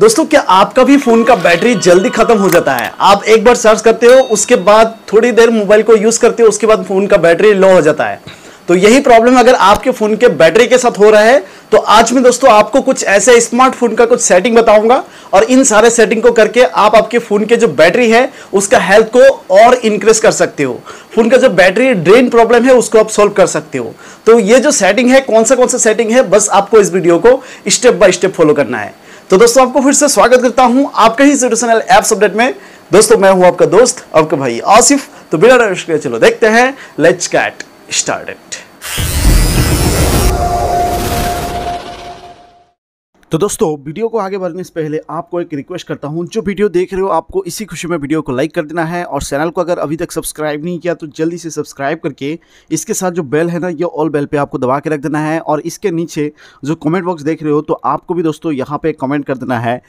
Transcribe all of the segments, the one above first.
दोस्तों क्या आपका भी फोन का बैटरी जल्दी खत्म हो जाता है आप एक बार सर्च करते हो उसके बाद थोड़ी देर मोबाइल को यूज करते हो उसके बाद फोन का बैटरी लो हो जाता है तो यही प्रॉब्लम अगर आपके फोन के बैटरी के साथ हो रहा है तो आज मैं दोस्तों आपको कुछ ऐसे स्मार्टफोन का कुछ सेटिंग बताऊंगा और इन सारे सेटिंग को करके आप आपके फोन के जो बैटरी है उसका हेल्थ को और इंक्रीज कर सकते हो फोन का जो बैटरी ड्रेन प्रॉब्लम है उसको आप सॉल्व कर सकते हो तो ये जो सेटिंग है कौन सा कौन सा सेटिंग है बस आपको इस वीडियो को स्टेप बाय स्टेप फॉलो करना है तो दोस्तों आपको फिर से स्वागत करता हूं आपके ही सोल्यूशनल एप्स अपडेट में दोस्तों मैं हूं आपका दोस्त आपका भाई आसिफ तो बिना चलो देखते हैं लेट्स कैट स्टार्ट तो दोस्तों वीडियो को आगे बढ़ने से पहले आपको एक रिक्वेस्ट करता हूं जो वीडियो देख रहे हो आपको इसी खुशी में वीडियो को लाइक कर देना है और चैनल को अगर अभी तक सब्सक्राइब नहीं किया तो जल्दी से सब्सक्राइब करके इसके साथ जो बेल है ना ये ऑल बेल पे आपको दबा के रख देना है और इसके नीचे जो कॉमेंट बॉक्स देख रहे हो तो आपको भी दोस्तों यहाँ पर कमेंट कर देना है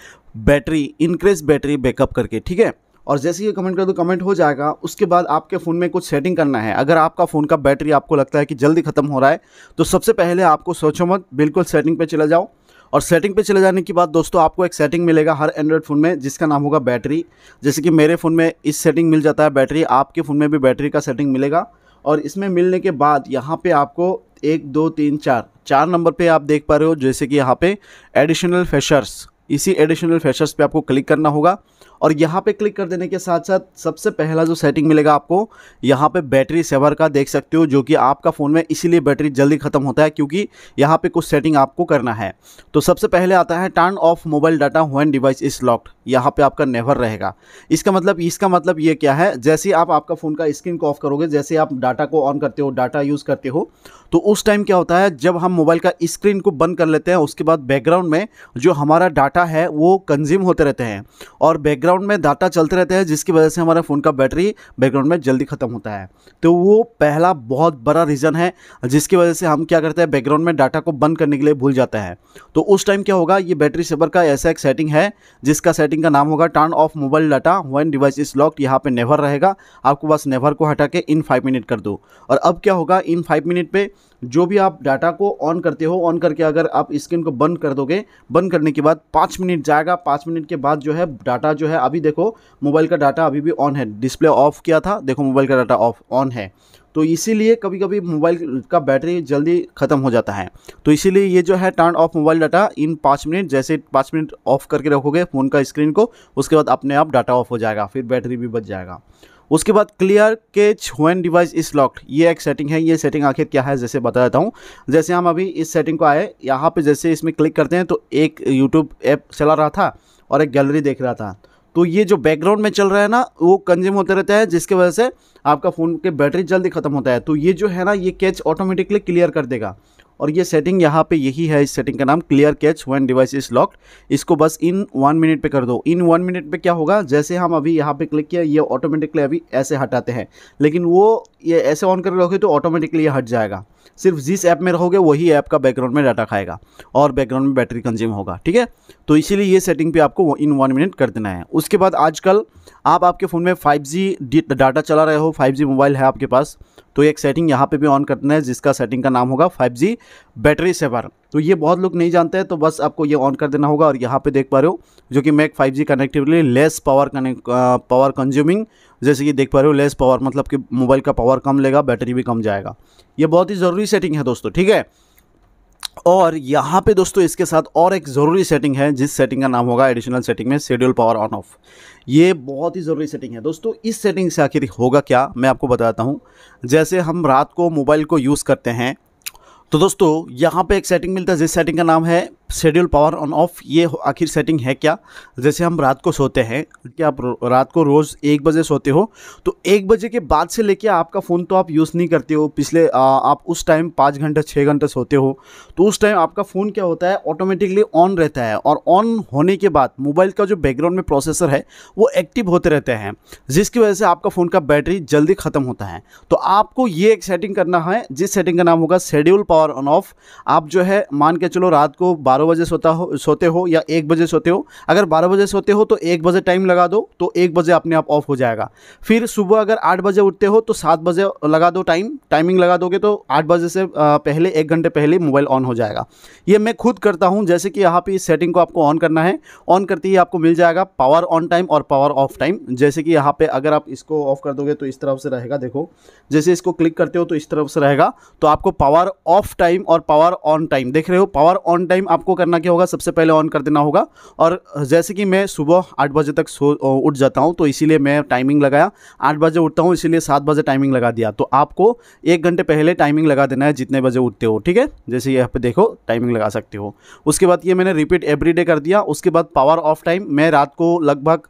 बैटरी इंक्रेज बैटरी बैकअप करके ठीक है और जैसे ही कमेंट कर दो कमेंट हो जाएगा उसके बाद आपके फ़ोन में कुछ सेटिंग करना है अगर आपका फ़ोन का बैटरी आपको लगता है कि जल्दी ख़त्म हो रहा है तो सबसे पहले आपको सोचो मत बिल्कुल सेटिंग पर चला जाओ और सेटिंग पे चले जाने के बाद दोस्तों आपको एक सेटिंग मिलेगा हर एंड्रॉयड फ़ोन में जिसका नाम होगा बैटरी जैसे कि मेरे फ़ोन में इस सेटिंग मिल जाता है बैटरी आपके फ़ोन में भी बैटरी का सेटिंग मिलेगा और इसमें मिलने के बाद यहाँ पे आपको एक दो तीन चार चार नंबर पे आप देख पा रहे हो जैसे कि यहाँ पे एडिशनल फैशर्स इसी एडिशनल फेशर्स पे आपको क्लिक करना होगा और यहाँ पे क्लिक कर देने के साथ साथ सबसे पहला जो सेटिंग मिलेगा आपको यहाँ पे बैटरी सेवर का देख सकते हो जो कि आपका फ़ोन में इसीलिए बैटरी जल्दी ख़त्म होता है क्योंकि यहाँ पे कुछ सेटिंग आपको करना है तो सबसे पहले आता है turn off mobile data when device is locked यहाँ पे आपका नेवर रहेगा इसका मतलब इसका मतलब ये क्या है जैसे आप आपका फ़ोन का स्क्रीन को ऑफ करोगे जैसे आप डाटा को ऑन करते हो डाटा यूज़ करते हो तो उस टाइम क्या होता है जब हम मोबाइल का स्क्रीन को बंद कर लेते हैं उसके बाद बैकग्राउंड में जो हमारा डाटा है वो कंज्यूम होते रहते हैं और बैकग्राउंड बैकग्राउंड में डाटा चलते रहते हैं जिसकी वजह से हमारे फ़ोन का बैटरी बैकग्राउंड में जल्दी ख़त्म होता है तो वो पहला बहुत बड़ा रीज़न है जिसकी वजह से हम क्या करते हैं बैकग्राउंड में डाटा को बंद करने के लिए भूल जाता है तो उस टाइम क्या होगा ये बैटरी सेवर का ऐसा एक सेटिंग है जिसका सेटिंग का नाम होगा turn off mobile data when device is locked यहाँ पर नेवर रहेगा आपको बस नेवर को हटा के इन फाइव मिनट कर दो और अब क्या होगा इन फाइव मिनट पर जो भी आप डाटा को ऑन करते हो ऑन करके अगर आप स्क्रीन को बंद कर दोगे बंद करने के बाद पाँच मिनट जाएगा पाँच मिनट के बाद जो है डाटा जो है है अभी देखो मोबाइल का डाटा अभी भी ऑन है डिस्प्ले ऑफ किया था देखो मोबाइल का डाटा ऑफ ऑन है तो इसीलिए कभी कभी मोबाइल का बैटरी जल्दी ख़त्म हो जाता है तो इसीलिए ये जो है टर्न ऑफ मोबाइल डाटा इन पाँच मिनट जैसे पाँच मिनट ऑफ करके रखोगे फ़ोन का स्क्रीन को उसके बाद अपने आप डाटा ऑफ हो जाएगा फिर बैटरी भी बच जाएगा उसके बाद क्लियर केच वैन डिवाइस इज लॉक्ड ये एक सेटिंग है ये सेटिंग आखिर क्या है जैसे बता देता हूँ जैसे हम अभी इस सेटिंग को आए यहाँ पे जैसे इसमें क्लिक करते हैं तो एक यूट्यूब ऐप चला रहा था और एक गैलरी देख रहा था तो ये जो बैकग्राउंड में चल रहा है ना वो कंज्यूम होते रहता है जिसके वजह से आपका फ़ोन के बैटरी जल्दी ख़त्म होता है तो ये जो है ना ये कैच ऑटोमेटिकली क्लियर कर देगा और ये सेटिंग यहाँ पे यही है इस सेटिंग का नाम clear cache when device is locked इसको बस इन वन मिनट पे कर दो इन वन मिनट पे क्या होगा जैसे हम अभी यहाँ पे क्लिक किया ये ऑटोमेटिकली अभी ऐसे हटाते हैं लेकिन वो ये ऐसे ऑन करके रखे तो ऑटोमेटिकली ये हट जाएगा सिर्फ जिस ऐप में रहोगे वही ऐप का बैकग्राउंड में डाटा खाएगा और बैकग्राउंड में बैटरी कंज्यूम होगा ठीक है तो इसीलिए ये सेटिंग पे आपको इन वन मिनट कर देना है उसके बाद आजकल आप आपके फ़ोन में 5G डाटा चला रहे हो 5G मोबाइल है आपके पास तो एक सेटिंग यहाँ पे भी ऑन करना है जिसका सेटिंग का नाम होगा 5G बैटरी सेवर तो ये बहुत लोग नहीं जानते हैं तो बस आपको ये ऑन कर देना होगा और यहाँ पे देख पा रहे हो जो कि make 5G connectivity less power connect power consuming जैसे कि देख पा रहे हो लेस पावर मतलब कि मोबाइल का पावर कम लेगा बैटरी भी कम जाएगा ये बहुत ही ज़रूरी सेटिंग है दोस्तों ठीक है और यहाँ पे दोस्तों इसके साथ और एक ज़रूरी सेटिंग है जिस सेटिंग का नाम होगा एडिशनल सेटिंग में शेड्यूल पावर ऑन ऑफ ये बहुत ही ज़रूरी सेटिंग है दोस्तों इस सेटिंग से आखिर होगा क्या मैं आपको बताता हूँ जैसे हम रात को मोबाइल को यूज़ करते हैं तो दोस्तों यहाँ पे एक सेटिंग मिलता है जिस सेटिंग का नाम है शेड्यूल पावर ऑन ऑफ ये आखिर सेटिंग है क्या जैसे हम रात को सोते हैं कि आप रात को रोज़ एक बजे सोते हो तो एक बजे के बाद से लेके आपका फ़ोन तो आप यूज़ नहीं करते हो पिछले आ, आप उस टाइम पाँच घंटे छः घंटे सोते हो तो उस टाइम आपका फ़ोन क्या होता है ऑटोमेटिकली ऑन रहता है और ऑन होने के बाद मोबाइल का जो बैकग्राउंड में प्रोसेसर है वो एक्टिव होते रहते हैं जिसकी वजह से आपका फ़ोन का बैटरी जल्दी ख़त्म होता है तो आपको ये एक सेटिंग करना है जिस सेटिंग का नाम होगा शेड्यूल पावर ऑन ऑफ आप जो है मान के चलो रात को बारह बजे सोता हो सोते हो या एक बजे सोते हो अगर बारह बजे सोते हो तो एक बजे टाइम लगा दो तो एक बजे अपने आप ऑफ हो जाएगा फिर सुबह अगर आठ बजे उठते हो तो सात बजे लगा दो टाइम टाइमिंग लगा दोगे तो आठ बजे से पहले एक घंटे पहले मोबाइल ऑन हो जाएगा ये मैं खुद करता हूँ जैसे कि यहाँ पर इस सेटिंग को आपको ऑन करना है ऑन करते ही आपको मिल जाएगा पावर ऑन टाइम और पावर ऑफ टाइम जैसे कि यहाँ पर अगर आप इसको ऑफ कर दोगे तो इस तरफ से रहेगा देखो जैसे इसको क्लिक करते हो तो इस तरफ से रहेगा तो आपको पावर ऑफ टाइम और पावर ऑन टाइम देख रहे हो पावर ऑन टाइम आप आपको करना क्या होगा सबसे पहले ऑन कर देना होगा और जैसे कि मैं सुबह आठ बजे तक सो उठ जाता हूँ तो इसीलिए मैं टाइमिंग लगाया आठ बजे उठता हूँ इसीलिए सात बजे टाइमिंग लगा दिया तो आपको एक घंटे पहले टाइमिंग लगा देना है जितने बजे उठते हो ठीक है जैसे यहाँ पर देखो टाइमिंग लगा सकते हो उसके बाद ये मैंने रिपीट एवरी कर दिया उसके बाद पावर ऑफ टाइम मैं रात को लगभग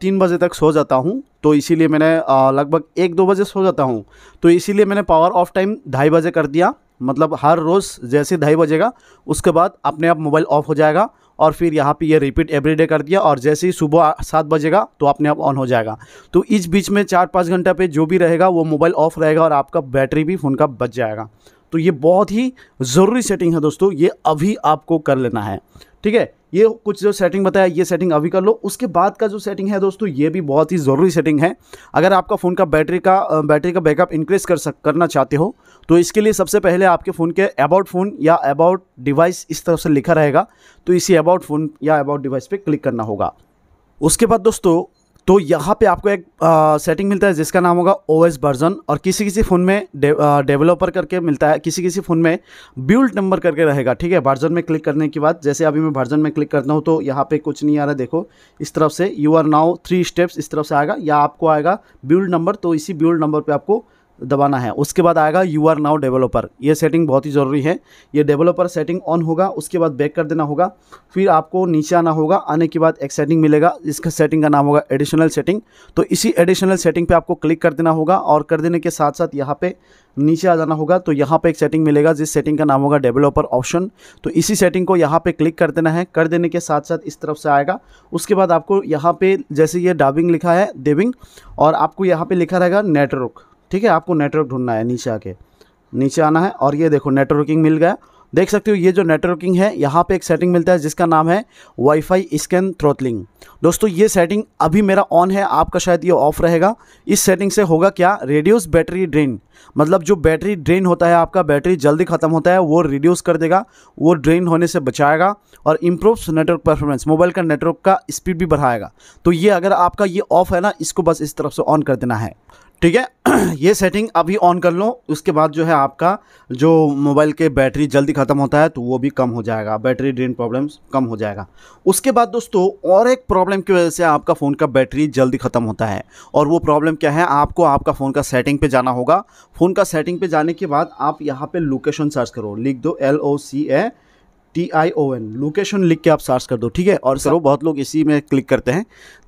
तीन बजे तक सो जाता हूँ तो इसीलिए मैंने लगभग एक दो बजे सो जाता हूँ तो इसीलिए मैंने पावर ऑफ टाइम ढाई बजे कर दिया मतलब हर रोज़ जैसे ढाई बजेगा उसके बाद अपने आप मोबाइल ऑफ हो जाएगा और फिर यहाँ पे ये रिपीट एवरीडे कर दिया और जैसे ही सुबह सात बजेगा तो अपने आप ऑन हो जाएगा तो इस बीच में चार पाँच घंटा पे जो भी रहेगा वो मोबाइल ऑफ रहेगा और आपका बैटरी भी फ़ोन का बच जाएगा तो ये बहुत ही ज़रूरी सेटिंग है दोस्तों ये अभी आपको कर लेना है ठीक है ये कुछ जो सेटिंग बताया ये सेटिंग अभी कर लो उसके बाद का जो सेटिंग है दोस्तों ये भी बहुत ही ज़रूरी सेटिंग है अगर आपका फ़ोन का बैटरी का बैटरी का बैकअप इंक्रीज कर सक करना चाहते हो तो इसके लिए सबसे पहले आपके फ़ोन के अबाउट फ़ोन या अबाउट डिवाइस इस तरफ से लिखा रहेगा तो इसी अबाउट फ़ोन या अबाउट डिवाइस पर क्लिक करना होगा उसके बाद दोस्तों तो यहाँ पे आपको एक आ, सेटिंग मिलता है जिसका नाम होगा ओ एस वर्जन और किसी किसी फ़ोन में डे, डेवलपर करके मिलता है किसी किसी फ़ोन में बिल्ड नंबर करके रहेगा ठीक है वर्जन में क्लिक करने के बाद जैसे अभी मैं वर्जन में क्लिक करता हूँ तो यहाँ पे कुछ नहीं आ रहा देखो इस तरफ से you are now three steps इस तरफ से आएगा या आपको आएगा बिल्ड नंबर तो इसी बिल्ड नंबर पर आपको दबाना है उसके बाद आएगा यू आर नाउ डेवलपर ये सेटिंग बहुत ही ज़रूरी है ये डेवलपर सेटिंग ऑन होगा उसके बाद बैक कर देना होगा फिर आपको नीचे आना होगा आने के बाद एक सेटिंग मिलेगा इसका सेटिंग का नाम होगा एडिशनल सेटिंग तो इसी एडिशनल सेटिंग पे आपको क्लिक कर देना होगा और कर देने के साथ साथ यहाँ पर नीचे आ जाना होगा तो यहाँ पर एक सेटिंग मिलेगा जिस सेटिंग का नाम होगा डेवलपर ऑप्शन तो इसी सेटिंग को यहाँ पर क्लिक कर देना है कर देने के साथ साथ इस तरफ से आएगा उसके बाद आपको यहाँ पर जैसे ये डाबिंग लिखा है देविंग और आपको यहाँ पर लिखा रहेगा नेटवर्क ठीक है आपको नेटवर्क ढूंढना है नीचे आके नीचे आना है और ये देखो नेटवर्किंग मिल गया देख सकते हो ये जो नेटवर्किंग है यहाँ पे एक सेटिंग मिलता है जिसका नाम है वाईफाई स्कैन थ्रोथलिंग दोस्तों ये सेटिंग अभी मेरा ऑन है आपका शायद ये ऑफ रहेगा इस सेटिंग से होगा क्या रेड्यूस बैटरी ड्रेन मतलब जो बैटरी ड्रेन होता है आपका बैटरी जल्दी ख़त्म होता है वो रिड्यूस कर देगा वो ड्रेन होने से बचाएगा और इम्प्रूव्स नेटवर्क परफॉर्मेंस मोबाइल का नेटवर्क का स्पीड भी बढ़ाएगा तो ये अगर आपका ये ऑफ है ना इसको बस इस तरफ से ऑन कर देना है ठीक है ये सेटिंग अभी ऑन कर लो उसके बाद जो है आपका जो मोबाइल के बैटरी जल्दी ख़त्म होता है तो वो भी कम हो जाएगा बैटरी ड्रेन प्रॉब्लम कम हो जाएगा उसके बाद दोस्तों और एक प्रॉब्लम की वजह से आपका फ़ोन का बैटरी जल्दी ख़त्म होता है और वो प्रॉब्लम क्या है आपको आपका फ़ोन का सेटिंग पे जाना होगा फ़ोन का सेटिंग पे जाने के बाद आप यहाँ पर लोकेशन सर्च करो लिख दो L O C A T I O N location लिख के आप सर्च कर दो ठीक है और वो बहुत लोग इसी में क्लिक करते हैं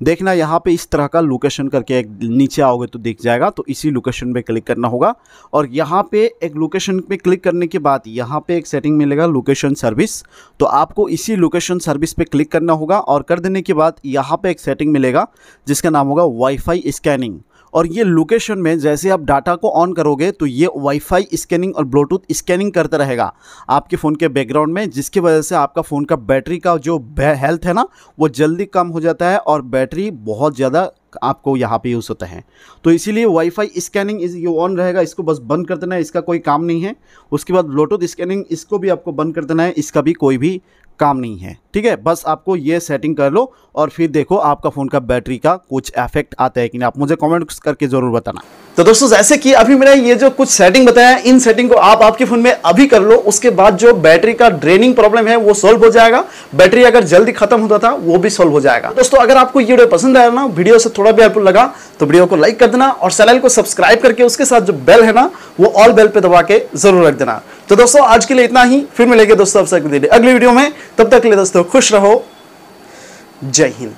देखना यहाँ पे इस तरह का लोकेशन करके एक नीचे आओगे तो दिख जाएगा तो इसी लोकेशन पे क्लिक करना होगा और यहाँ पे एक लोकेशन पे क्लिक करने के बाद यहाँ पे एक सेटिंग मिलेगा लोकेशन सर्विस तो आपको इसी लोकेशन सर्विस पे क्लिक करना होगा और कर देने के बाद यहाँ पर एक सेटिंग मिलेगा जिसका नाम होगा वाईफाई स्कैनिंग और ये लोकेशन में जैसे आप डाटा को ऑन करोगे तो ये वाईफाई स्कैनिंग और ब्लूटूथ स्कैनिंग करता रहेगा आपके फ़ोन के बैकग्राउंड में जिसकी वजह से आपका फ़ोन का बैटरी का जो हेल्थ है ना वो जल्दी कम हो जाता है और बैटरी बहुत ज़्यादा आपको यहाँ पे यूज़ होता है तो इसीलिए वाईफाई स्कैनिंग इस ये ऑन रहेगा इसको बस बंद कर देना है इसका कोई काम नहीं है उसके बाद ब्लूटूथ स्कैनिंग इसको भी आपको बंद कर देना है इसका भी कोई भी काम नहीं है ठीक है बस आपको ये सेटिंग कर लो और फिर देखो आपका फ़ोन का बैटरी का कुछ इफेक्ट आता है कि नहीं आप मुझे कॉमेंट करके ज़रूर बताना तो दोस्तों जैसे कि अभी मैंने ये जो कुछ सेटिंग बताया इन सेटिंग को आप आपके फोन में अभी कर लो उसके बाद जो बैटरी का ड्रेनिंग प्रॉब्लम है वो सॉल्व हो जाएगा बैटरी अगर जल्दी खत्म होता था वो भी सॉल्व हो जाएगा दोस्तों अगर आपको ये वीडियो पसंद आया ना वीडियो से थोड़ा भी हेल्पफुल लगा तो वीडियो को लाइक कर देना और चैनल को सब्सक्राइब करके उसके साथ जो बेल है ना वो ऑल बेल पे दबा के जरूर रख देना तो दोस्तों आज के लिए इतना ही फिर मिलेंगे दोस्तों अगली वीडियो में तब तक के लिए दोस्तों खुश रहो जय हिंद